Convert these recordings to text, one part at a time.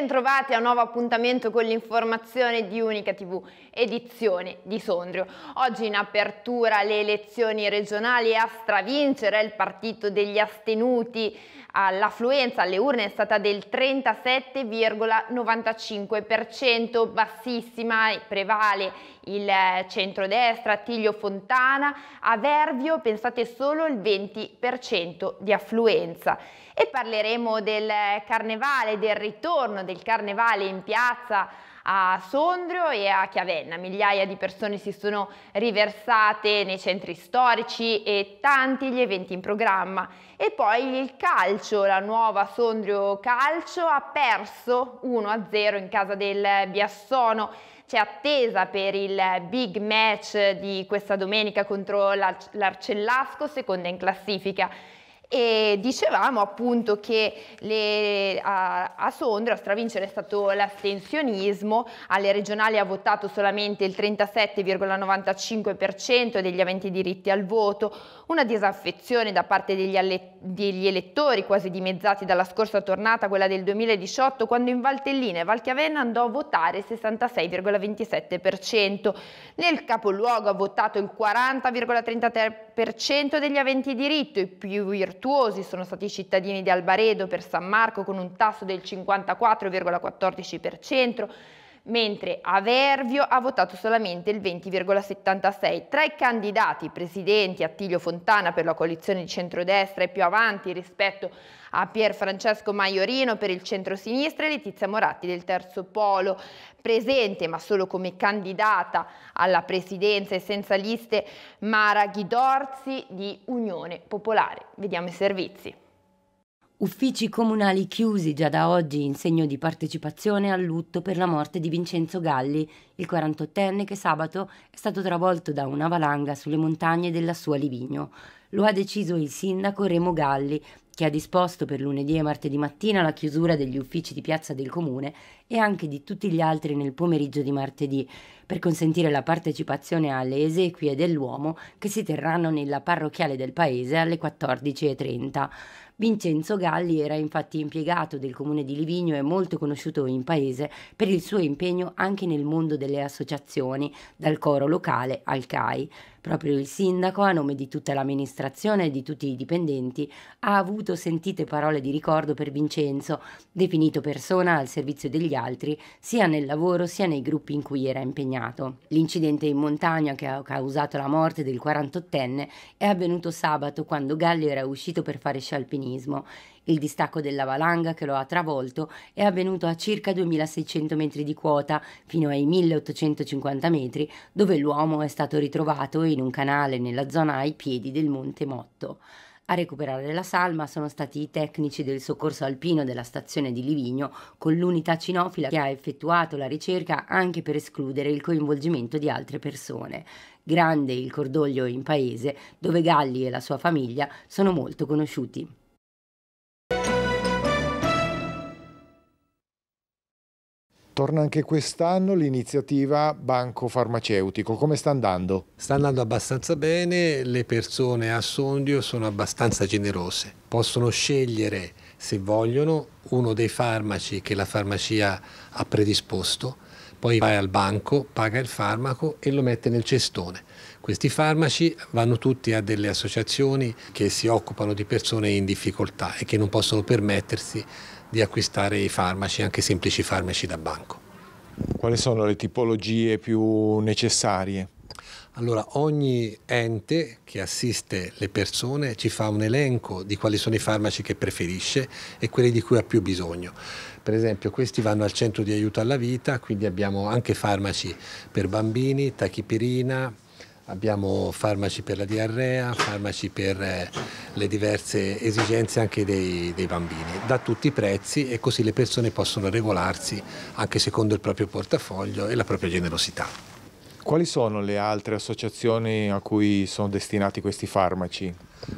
Bentrovati a un nuovo appuntamento con l'informazione di Unica TV, edizione di Sondrio. Oggi in apertura le elezioni regionali a stravincere il partito degli astenuti. L'affluenza alle urne è stata del 37,95%, bassissima, prevale il eh, centrodestra, Tiglio Fontana, a Vervio pensate solo il 20% di affluenza. E parleremo del eh, carnevale, del ritorno del carnevale in piazza a Sondrio e a Chiavenna. Migliaia di persone si sono riversate nei centri storici e tanti gli eventi in programma. E poi il calcio, la nuova Sondrio Calcio ha perso 1-0 in casa del Biassono. C'è attesa per il big match di questa domenica contro l'Arcellasco, seconda in classifica e dicevamo appunto che le, a, a, Sondrio a stravincere è stato l'astensionismo, alle regionali ha votato solamente il 37,95% degli aventi diritti al voto, una disaffezione da parte degli, alle, degli elettori quasi dimezzati dalla scorsa tornata, quella del 2018, quando in Valtellina e Valchiavenna andò a votare il 66,27%, nel capoluogo ha votato il 40,33% degli aventi diritto, i più virtuosi virtuosi sono stati i cittadini di Albaredo per San Marco con un tasso del 54,14%, mentre Avervio ha votato solamente il 20,76. Tra i candidati presidenti Attilio Fontana per la coalizione di centrodestra e più avanti rispetto a Pier Francesco Maiorino per il centrosinistra e Letizia Moratti del Terzo Polo, presente ma solo come candidata alla presidenza e senza liste Mara Ghidorzi di Unione Popolare. Vediamo i servizi. Uffici comunali chiusi già da oggi in segno di partecipazione al lutto per la morte di Vincenzo Galli, il 48enne che sabato è stato travolto da una valanga sulle montagne della sua Livigno. Lo ha deciso il sindaco Remo Galli, che ha disposto per lunedì e martedì mattina la chiusura degli uffici di piazza del comune e anche di tutti gli altri nel pomeriggio di martedì, per consentire la partecipazione alle esequie dell'uomo che si terranno nella parrocchiale del paese alle 14.30. Vincenzo Galli era infatti impiegato del comune di Livigno e molto conosciuto in paese per il suo impegno anche nel mondo delle associazioni, dal coro locale al CAI. Proprio il sindaco, a nome di tutta l'amministrazione e di tutti i dipendenti, ha avuto sentite parole di ricordo per Vincenzo, definito persona al servizio degli altri, sia nel lavoro sia nei gruppi in cui era impegnato. L'incidente in montagna che ha causato la morte del 48enne è avvenuto sabato quando Galli era uscito per fare scialpinismo il distacco della valanga che lo ha travolto è avvenuto a circa 2600 metri di quota, fino ai 1850 metri, dove l'uomo è stato ritrovato in un canale nella zona ai piedi del Monte Motto. A recuperare la salma sono stati i tecnici del soccorso alpino della stazione di Livigno con l'unità cinofila che ha effettuato la ricerca anche per escludere il coinvolgimento di altre persone. Grande il cordoglio in paese dove Galli e la sua famiglia sono molto conosciuti. Torna anche quest'anno l'iniziativa Banco Farmaceutico. Come sta andando? Sta andando abbastanza bene, le persone a Sondio sono abbastanza generose. Possono scegliere, se vogliono, uno dei farmaci che la farmacia ha predisposto, poi vai al banco, paga il farmaco e lo mette nel cestone. Questi farmaci vanno tutti a delle associazioni che si occupano di persone in difficoltà e che non possono permettersi di acquistare i farmaci, anche semplici farmaci da banco. Quali sono le tipologie più necessarie? Allora, ogni ente che assiste le persone ci fa un elenco di quali sono i farmaci che preferisce e quelli di cui ha più bisogno. Per esempio, questi vanno al centro di aiuto alla vita, quindi abbiamo anche farmaci per bambini, tachipirina, Abbiamo farmaci per la diarrea, farmaci per eh, le diverse esigenze anche dei, dei, bambini, da tutti i prezzi e così le persone possono regolarsi anche secondo il proprio portafoglio e la propria generosità. Quali sono le altre associazioni a cui sono destinati questi farmaci?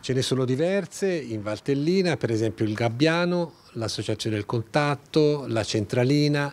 Ce ne sono diverse, in Valtellina per esempio il Gabbiano, l'Associazione del Contatto, la Centralina,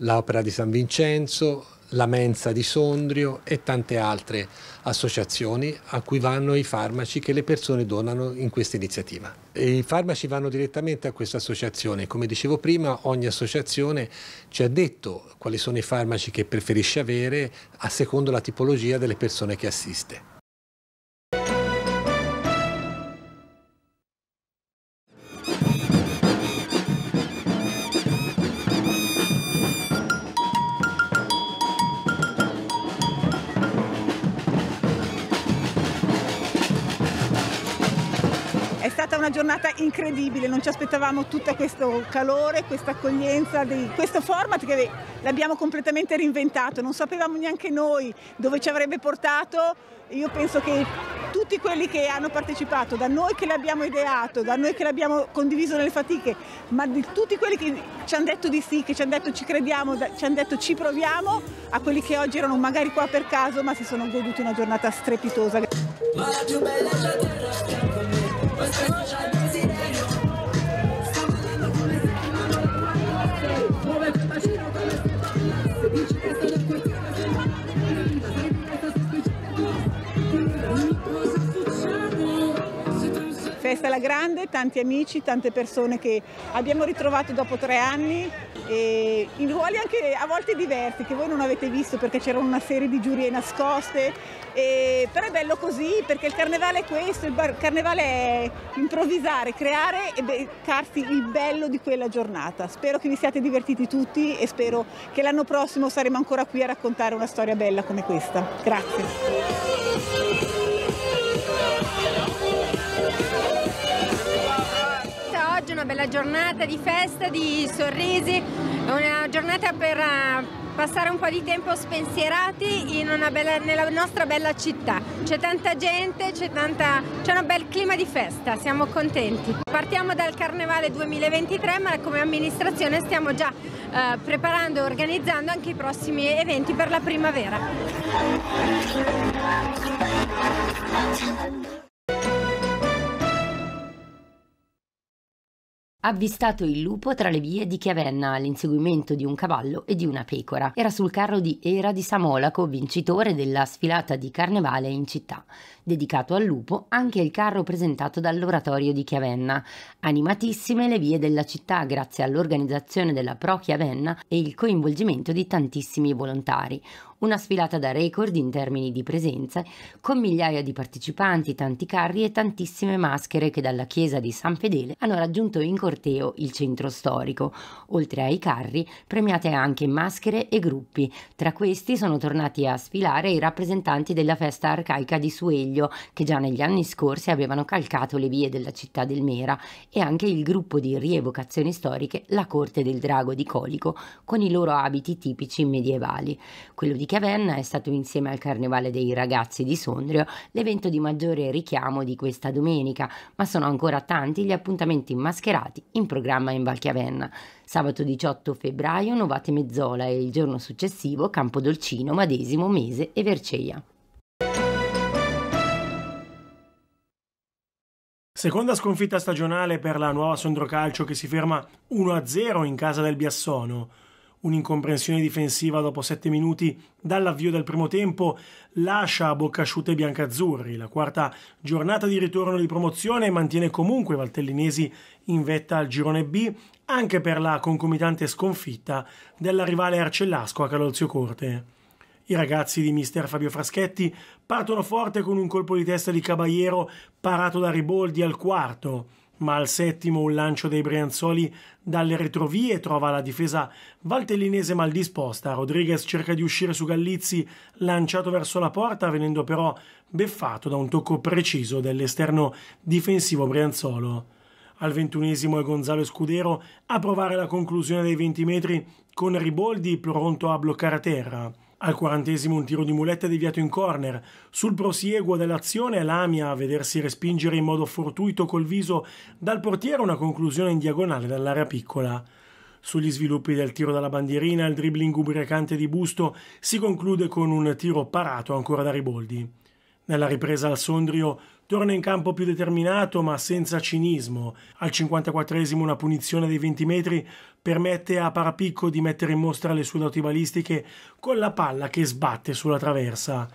l'Opera di San Vincenzo, la mensa di Sondrio e tante altre associazioni a cui vanno i farmaci che le persone donano in questa iniziativa. I farmaci vanno direttamente a questa associazione, come dicevo prima ogni associazione ci ha detto quali sono i farmaci che preferisce avere a secondo la tipologia delle persone che assiste. stata una giornata incredibile, non ci aspettavamo tutto questo calore, questa accoglienza, di questo format che l'abbiamo completamente reinventato, non sapevamo neanche noi dove ci avrebbe portato. Io penso che tutti quelli che hanno partecipato, da noi che l'abbiamo ideato, da noi che l'abbiamo condiviso nelle fatiche, ma di tutti quelli che ci hanno detto di sì, che ci hanno detto ci crediamo, ci hanno detto ci proviamo, a quelli che oggi erano magari qua per caso, ma si sono goduti una giornata strepitosa. bella la terra, 我站在。festa alla grande, tanti amici, tante persone che abbiamo ritrovato dopo tre anni e in ruoli anche a volte diversi che voi non avete visto perché c'erano una serie di giurie nascoste, e, però è bello così perché il carnevale è questo, il bar, carnevale è improvvisare, creare e beccarsi il bello di quella giornata. Spero che vi siate divertiti tutti e spero che l'anno prossimo saremo ancora qui a raccontare una storia bella come questa. Grazie. bella giornata di festa, di sorrisi, una giornata per eh, passare un po' di tempo spensierati bella, nella nostra bella città. C'è tanta gente, c'è, c'è un bel clima di festa, siamo contenti. Partiamo dal Carnevale 2023 ma come amministrazione stiamo già eh, preparando e organizzando anche i prossimi eventi per la primavera. avvistato il lupo tra le vie di Chiavenna all'inseguimento di un cavallo e di una pecora. Era sul carro di Era di Samolaco, vincitore della sfilata di carnevale in città. Dedicato al lupo anche il carro presentato dall'oratorio di Chiavenna. Animatissime le vie della città grazie all'organizzazione della Pro Chiavenna e il coinvolgimento di tantissimi volontari. Una sfilata da record in termini di presenze, con migliaia di partecipanti, tanti carri e tantissime maschere che dalla chiesa di San Fedele hanno raggiunto in corteo il centro storico. Oltre ai carri, premiate anche maschere e gruppi. Tra questi sono tornati a sfilare i rappresentanti della festa arcaica di Sueglio, che già negli anni scorsi avevano calcato le vie della città del Mera, e anche il gruppo di rievocazioni storiche La Corte del Drago di Colico, con i loro abiti tipici medievali. Quello di di Caverna è stato insieme al Carnevale dei Ragazzi di Sondrio l'evento di maggiore richiamo di questa domenica, ma sono ancora tanti gli appuntamenti mascherati in programma in Valchiavenna. Sabato 18 febbraio Novate Mezzola e il giorno successivo Campodolcino, Madesimo, Mese e Verceia. Seconda sconfitta stagionale per la nuova Sondro Calcio che si ferma 1-0 in casa del Biassono. Un'incomprensione difensiva dopo 7 minuti dall'avvio del primo tempo lascia a bocca asciutta i biancazzurri. La quarta giornata di ritorno di promozione mantiene comunque i valtellinesi in vetta al girone B, anche per la concomitante sconfitta della rivale Arcellasco a Calolzio Corte. I ragazzi di mister Fabio Fraschetti partono forte con un colpo di testa di Caballero parato da Riboldi al quarto ma al settimo un lancio dei Brianzoli dalle retrovie trova la difesa valtellinese mal disposta. Rodriguez cerca di uscire su Gallizzi, lanciato verso la porta, venendo però beffato da un tocco preciso dell'esterno difensivo Brianzolo. Al ventunesimo è Gonzalo Scudero a provare la conclusione dei 20 metri con Riboldi pronto a bloccare a terra. Al quarantesimo un tiro di muletta deviato in corner. Sul prosieguo dell'azione Lamia a vedersi respingere in modo fortuito col viso dal portiere una conclusione in diagonale dall'area piccola. Sugli sviluppi del tiro dalla bandierina il dribbling ubriacante di Busto si conclude con un tiro parato ancora da Riboldi. Nella ripresa al Sondrio torna in campo più determinato ma senza cinismo. Al 54esimo una punizione dei 20 metri permette a Parapicco di mettere in mostra le sue doti balistiche con la palla che sbatte sulla traversa.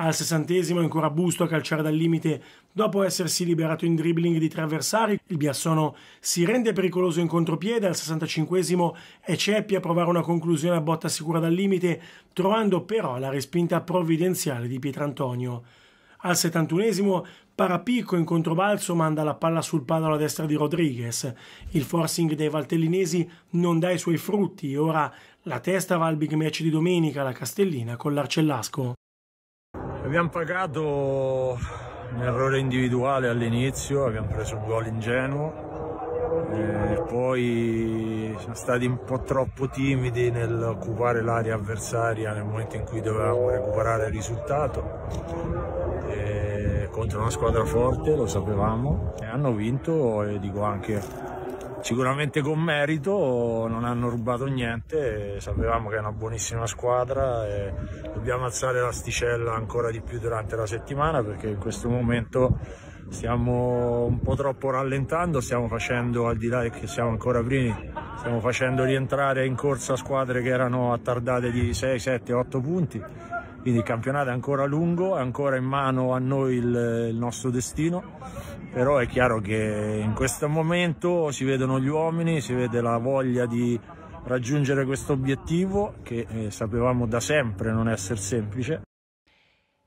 Al 60esimo ancora Busto a calciare dal limite dopo essersi liberato in dribbling di tre avversari. Il Biassono si rende pericoloso in contropiede. Al 65esimo è Ceppi a provare una conclusione a botta sicura dal limite, trovando però la respinta provvidenziale di Pietrantonio. Al 71 esimo Parapicco in controbalzo manda la palla sul palo alla destra di Rodriguez. Il forcing dei valtellinesi non dà i suoi frutti. Ora la testa va al big match di domenica alla Castellina con l'Arcellasco. Abbiamo pagato un errore individuale all'inizio, abbiamo preso un gol ingenuo. E poi siamo stati un po' troppo timidi nell'occupare l'area avversaria nel momento in cui dovevamo recuperare il risultato contro una squadra forte, lo sapevamo, e hanno vinto e dico anche sicuramente con merito, non hanno rubato niente, sapevamo che è una buonissima squadra e dobbiamo alzare l'asticella ancora di più durante la settimana perché in questo momento stiamo un po' troppo rallentando, stiamo facendo, al di là che siamo ancora primi, stiamo facendo rientrare in corsa squadre che erano attardate di 6, 7, 8 punti quindi il campionato è ancora lungo, è ancora in mano a noi il, il nostro destino, però è chiaro che in questo momento si vedono gli uomini, si vede la voglia di raggiungere questo obiettivo che eh, sapevamo da sempre non essere semplice.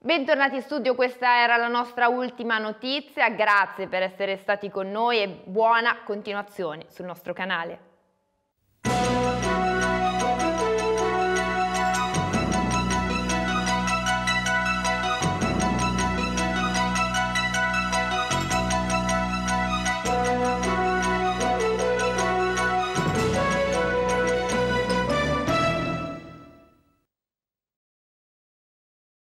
Bentornati in studio, questa era la nostra ultima notizia, grazie per essere stati con noi e buona continuazione sul nostro canale.